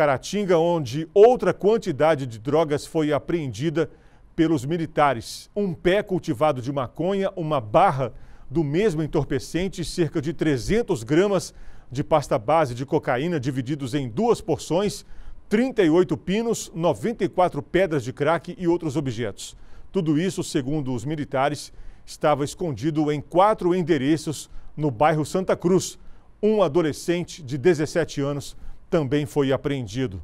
Caratinga, onde outra quantidade de drogas foi apreendida pelos militares. Um pé cultivado de maconha, uma barra do mesmo entorpecente, cerca de 300 gramas de pasta base de cocaína divididos em duas porções, 38 pinos, 94 pedras de crack e outros objetos. Tudo isso, segundo os militares, estava escondido em quatro endereços no bairro Santa Cruz. Um adolescente de 17 anos também foi apreendido.